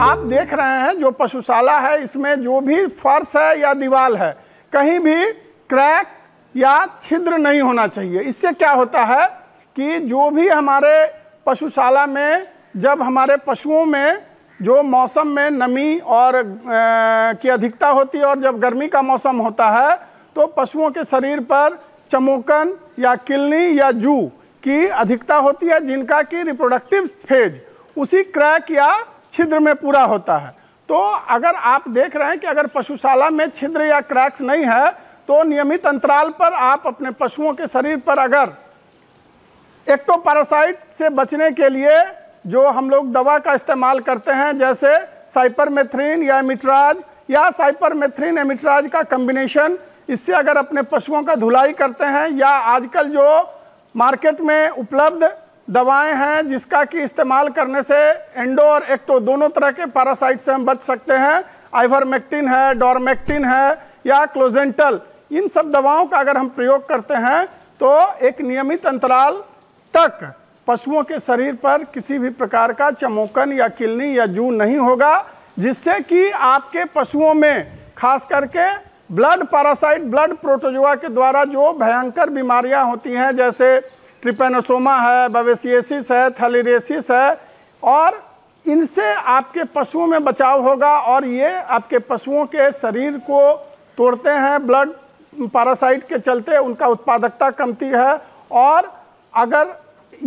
आप देख रहे हैं जो पशुशाला है इसमें जो भी फर्श है या दीवार है कहीं भी क्रैक या छिद्र नहीं होना चाहिए इससे क्या होता है कि जो भी हमारे पशुशाला में जब हमारे पशुओं में जो मौसम में नमी और की अधिकता होती है और जब गर्मी का मौसम होता है तो पशुओं के शरीर पर चमोकन या किलनी या जू की अधिकता होती है जिनका कि रिप्रोडक्टिव फेज उसी क्रैक या छिद्र में पूरा होता है तो अगर आप देख रहे हैं कि अगर पशुशाला में छिद्र या क्रैक्स नहीं है तो नियमित अंतराल पर आप अपने पशुओं के शरीर पर अगर एक्टोपारासाइट से बचने के लिए जो हम लोग दवा का इस्तेमाल करते हैं जैसे साइपरमेथ्रिन या एमिट्राज या साइपरमेथ्रिन एमिट्राज का कम्बिनेशन इससे अगर अपने पशुओं का धुलाई करते हैं या आजकल जो मार्केट में उपलब्ध दवाएं हैं जिसका कि इस्तेमाल करने से एंडो और एक्टो दोनों तरह के पैरासाइट से हम बच सकते हैं आइवरमेक्टिन है डॉरमेक्टिन है या क्लोजेंटल इन सब दवाओं का अगर हम प्रयोग करते हैं तो एक नियमित अंतराल तक पशुओं के शरीर पर किसी भी प्रकार का चमोकन या किलनी या जू नहीं होगा जिससे कि आपके पशुओं में खास करके ब्लड पैरासाइट ब्लड प्रोटोजोआ के द्वारा जो भयंकर बीमारियां होती हैं जैसे ट्रिपेनोसोमा है बवेसिएसिस है थलीरेसिस है और इनसे आपके पशुओं में बचाव होगा और ये आपके पशुओं के शरीर को तोड़ते हैं ब्लड पैरासाइट के चलते उनका उत्पादकता कमती है और अगर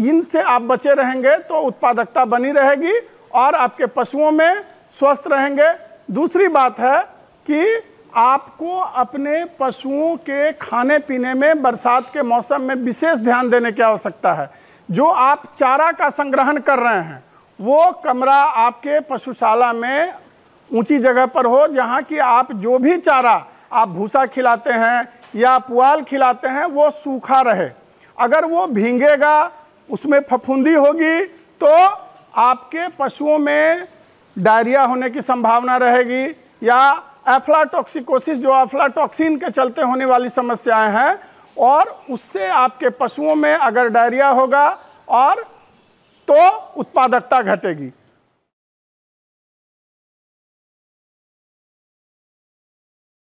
इनसे आप बचे रहेंगे तो उत्पादकता बनी रहेगी और आपके पशुओं में स्वस्थ रहेंगे दूसरी बात है कि आपको अपने पशुओं के खाने पीने में बरसात के मौसम में विशेष ध्यान देने की आवश्यकता है जो आप चारा का संग्रहण कर रहे हैं वो कमरा आपके पशुशाला में ऊंची जगह पर हो जहाँ कि आप जो भी चारा आप भूसा खिलाते हैं या पुआल खिलाते हैं वो सूखा रहे अगर वो भींगेगा उसमें फफूंदी होगी तो आपके पशुओं में डायरिया होने की संभावना रहेगी या एफ्लाटॉक्सिकोसिस जो एफ्लाटॉक्सिन के चलते होने वाली समस्याएं हैं और उससे आपके पशुओं में अगर डायरिया होगा और तो उत्पादकता घटेगी